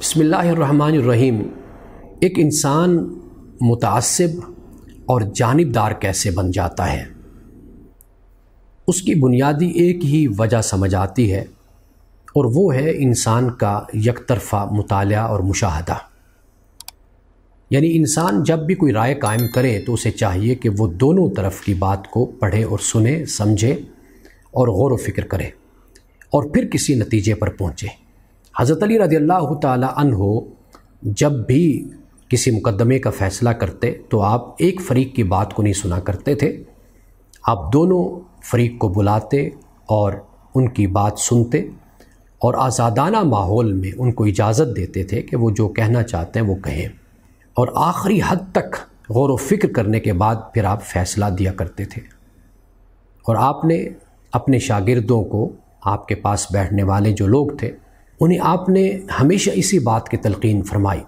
बसमीम एक इंसान मुतासब और जानबदार कैसे बन जाता है उसकी बुनियादी एक ही वजह समझ आती है और वो है इंसान का यक तरफ़ा मुताल और मुशाहदा यानी इंसान जब भी कोई राय कायम करे तो उसे चाहिए कि वो दोनों तरफ की बात को पढ़े और सुने समझे और गौर व फिक्र करे और फिर किसी नतीजे पर पहुँचे हज़रत अली रज़ी अल्लाह तहो जब भी किसी मुकदमे का फ़ैसला करते तो आप एक फ़रीक़ की बात को नहीं सुना करते थे आप दोनों फ़रीक़ को बुलाते और उनकी बात सुनते और आज़ादाना माहौल में उनको इजाज़त देते थे कि वो जो कहना चाहते हैं वो कहें और आखिरी हद तक गौर व फिक्र करने के बाद फिर आप फ़ैसला दिया करते थे और आपने अपने शागिर्दों को आपके पास बैठने वाले जो लोग थे उन्हें आपने हमेशा इसी बात की तलकिन फरमाई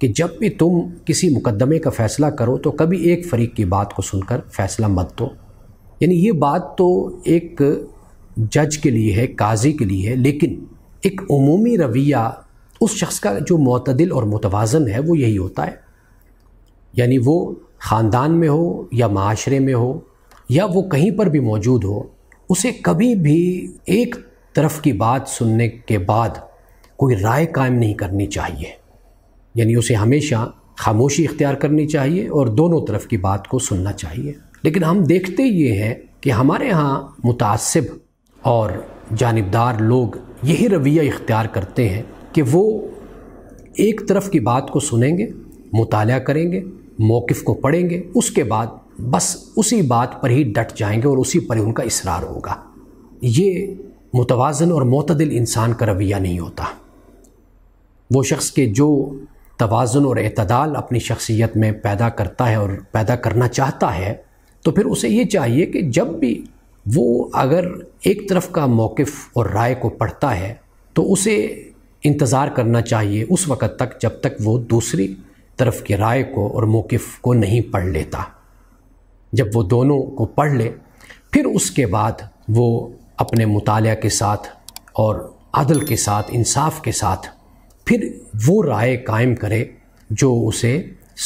कि जब भी तुम किसी मुकदमे का फ़ैसला करो तो कभी एक फ़रीक की बात को सुनकर फ़ैसला मत दो यानी ये बात तो एक जज के लिए है काजी के लिए है लेकिन एक अमूमी रवैया उस शख्स का जो मतदिल और मुतवाजन है वो यही होता है यानी वो ख़ानदान में हो या माशरे में हो या वो कहीं पर भी मौजूद हो उसे कभी भी एक तरफ की बात सुनने के बाद कोई राय कायम नहीं करनी चाहिए यानी उसे हमेशा खामोशी इख्तियार करनी चाहिए और दोनों तरफ की बात को सुनना चाहिए लेकिन हम देखते ये हैं कि हमारे यहाँ मुतासब और जानबदार लोग यही रवैया इख्तियार करते हैं कि वो एक तरफ की बात को सुनेंगे मुताल करेंगे मौक़ को पढ़ेंगे उसके बाद बस उसी बात पर ही डट जाएंगे और उसी पर ही उनका इसरार होगा ये मुतवाजन और मतदिल इंसान का रवैया नहीं होता वो शख्स के जो तोज़न और अतदाल अपनी शख्सियत में पैदा करता है और पैदा करना चाहता है तो फिर उसे ये चाहिए कि जब भी वो अगर एक तरफ का मौक़ और राय को पढ़ता है तो उसे इंतज़ार करना चाहिए उस वक़्त तक जब तक वो दूसरी तरफ की राय को और मौक़ को नहीं पढ़ लेता जब वो दोनों को पढ़ ले फिर उसके बाद वो अपने मुताल के साथ और अदल के साथ इंसाफ के साथ फिर वो राय कायम करे जो उसे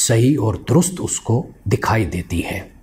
सही और दुरुस्त उसको दिखाई देती है